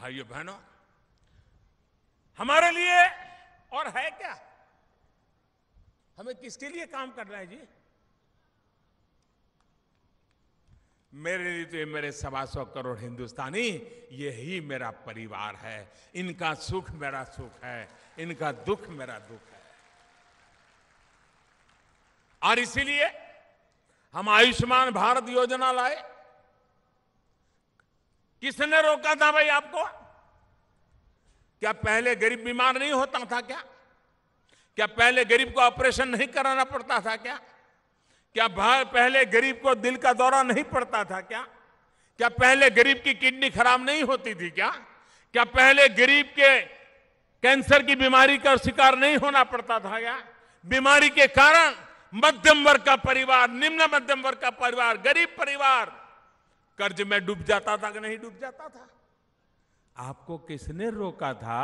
भाइयों बहनों हमारे लिए और है क्या हमें किसके लिए काम करना है जी मेरे लिए तो ये मेरे सवा सौ करोड़ हिंदुस्तानी यही मेरा परिवार है इनका सुख मेरा सुख है इनका दुख मेरा दुख है और इसीलिए हम आयुष्मान भारत योजना लाए किसने रोका था भाई आपको क्या पहले गरीब बीमार नहीं होता था क्या क्या पहले गरीब को ऑपरेशन नहीं कराना पड़ता था क्या क्या पहले गरीब को दिल का दौरा नहीं पड़ता था क्या क्या पहले गरीब की किडनी खराब नहीं होती थी क्या क्या पहले गरीब के कैंसर की बीमारी का शिकार नहीं होना पड़ता था क्या बीमारी के कारण मध्यम वर्ग का परिवार निम्न मध्यम वर्ग का परिवार गरीब परिवार कर्ज में डूब जाता था कि नहीं डूब जाता था आपको किसने रोका था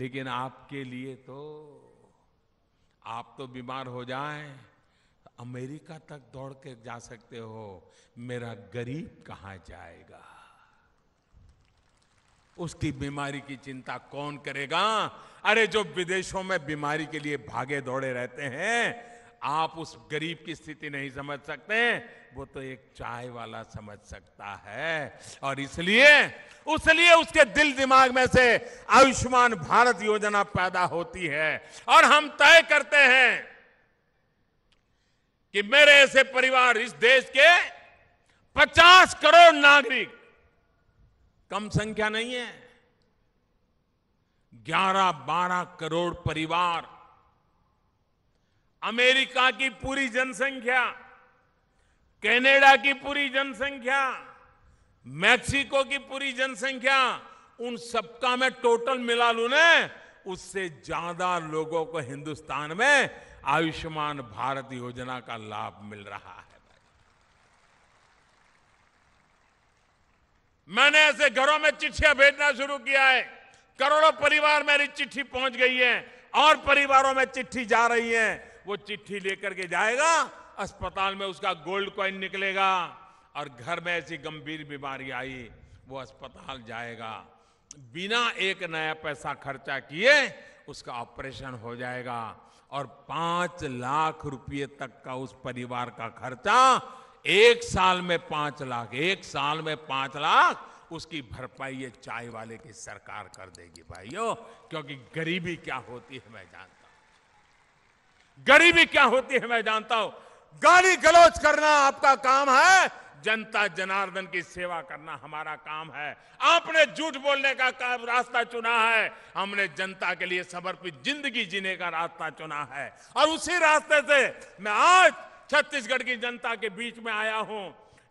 लेकिन आपके लिए तो आप तो बीमार हो जाए अमेरिका तक दौड़ के जा सकते हो मेरा गरीब कहां जाएगा उसकी बीमारी की चिंता कौन करेगा अरे जो विदेशों में बीमारी के लिए भागे दौड़े रहते हैं आप उस गरीब की स्थिति नहीं समझ सकते वो तो एक चाय वाला समझ सकता है और इसलिए उसलिए उसके दिल दिमाग में से आयुष्मान भारत योजना पैदा होती है और हम तय करते हैं कि मेरे ऐसे परिवार इस देश के 50 करोड़ नागरिक कम संख्या नहीं है 11-12 करोड़ परिवार अमेरिका की पूरी जनसंख्या कनाडा की पूरी जनसंख्या मैक्सिको की पूरी जनसंख्या उन सबका मैं टोटल मिला लू ने उससे ज्यादा लोगों को हिंदुस्तान में आयुष्मान भारत योजना का लाभ मिल रहा है मैंने ऐसे घरों में चिट्ठियां भेजना शुरू किया है करोड़ों परिवार मेरी चिट्ठी पहुंच गई है और परिवारों में चिट्ठी जा रही है वो चिट्ठी लेकर के जाएगा अस्पताल में उसका गोल्ड कॉइन निकलेगा और घर में ऐसी गंभीर बीमारी आई वो अस्पताल जाएगा बिना एक नया पैसा खर्चा किए उसका ऑपरेशन हो जाएगा और पांच लाख रुपए तक का उस परिवार का खर्चा एक साल में पांच लाख एक साल में पांच लाख उसकी भरपाई ये चाय वाले की सरकार कर देगी भाइयों क्योंकि गरीबी क्या होती है मैं जानता गरीबी क्या होती है मैं जानता हूं गाली गलौज करना आपका काम है जनता जनार्दन की सेवा करना हमारा काम है आपने झूठ बोलने का, काम रास्ता चुना है हमने जनता के लिए समर्पित जिंदगी जीने का रास्ता चुना है और उसी रास्ते से मैं आज छत्तीसगढ़ की जनता के बीच में आया हूं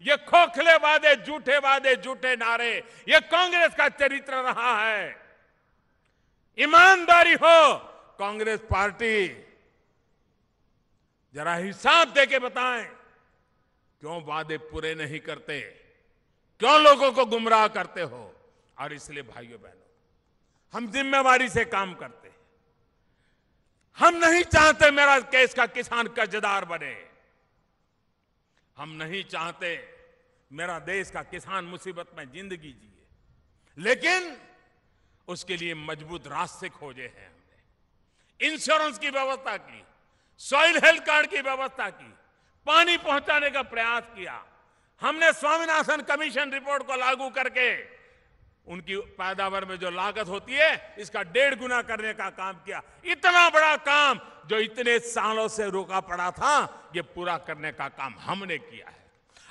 ये खोखले वादे झूठे वादे झूठे नारे ये कांग्रेस का चरित्र रहा है ईमानदारी हो कांग्रेस पार्टी जरा हिसाब दे के बताएं क्यों वादे पूरे नहीं करते क्यों लोगों को गुमराह करते हो और इसलिए भाइयों बहनों हम जिम्मेवारी से काम करते हैं हम नहीं चाहते मेरा केस का किसान कर्जदार बने हम नहीं चाहते मेरा देश का किसान मुसीबत में जिंदगी जिए लेकिन उसके लिए मजबूत रास्ते खोजे हैं हमने इंश्योरेंस की व्यवस्था की सॉइल हेल्थ कार्ड की व्यवस्था की पानी पहुंचाने का प्रयास किया हमने स्वामीनाथन कमीशन रिपोर्ट को लागू करके उनकी पैदावार में जो लागत होती है इसका डेढ़ गुना करने का काम किया इतना बड़ा काम जो इतने सालों से रोका पड़ा था ये पूरा करने का काम हमने किया है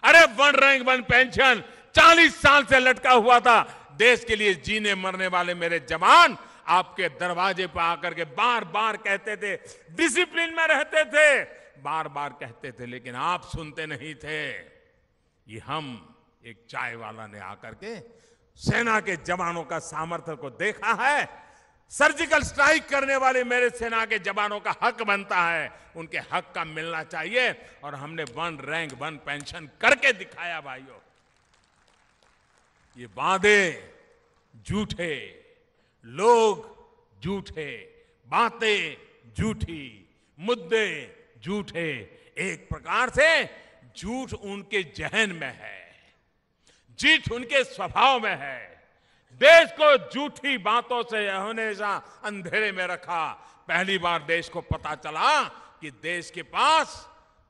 अरे वन रैंक वन पेंशन 40 साल से लटका हुआ था देश के लिए जीने मरने वाले मेरे जवान आपके दरवाजे पर आकर के बार बार कहते थे डिसिप्लिन में रहते थे बार बार कहते थे लेकिन आप सुनते नहीं थे ये हम एक चाय वाला ने आकर के सेना के जवानों का सामर्थ्य को देखा है सर्जिकल स्ट्राइक करने वाले मेरे सेना के जवानों का हक बनता है उनके हक का मिलना चाहिए और हमने वन रैंक वन पेंशन करके दिखाया भाइयों ये वादे झूठे लोग झूठे बातें झूठी मुद्दे झूठे एक प्रकार से झूठ उनके जहन में है जीठ उनके स्वभाव में है देश को झूठी बातों से हमेशा अंधेरे में रखा पहली बार देश को पता चला कि देश के पास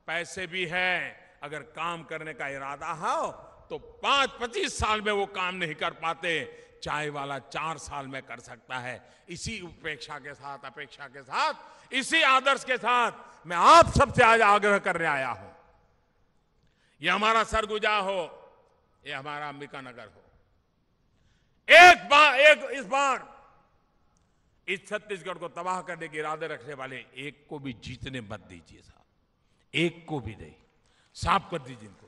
पैसे भी है अगर काम करने का इरादा हो तो पांच पच्चीस साल में वो काम नहीं कर पाते चाय वाला चार साल में कर सकता है इसी उपेक्षा के साथ अपेक्षा के साथ इसी आदर्श के साथ मैं आप सबसे आज आग्रह करने आया हूं यह हमारा सरगुजा हो यह हमारा अंबिका नगर हो एक बार एक इस बार इस छत्तीसगढ़ को तबाह करने के इरादे रखने वाले एक को भी जीतने मत दीजिए साहब एक को भी नहीं साफ कर दीजिए इनको